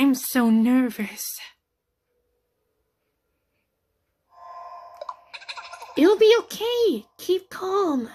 I'm so nervous. It'll be okay. Keep calm.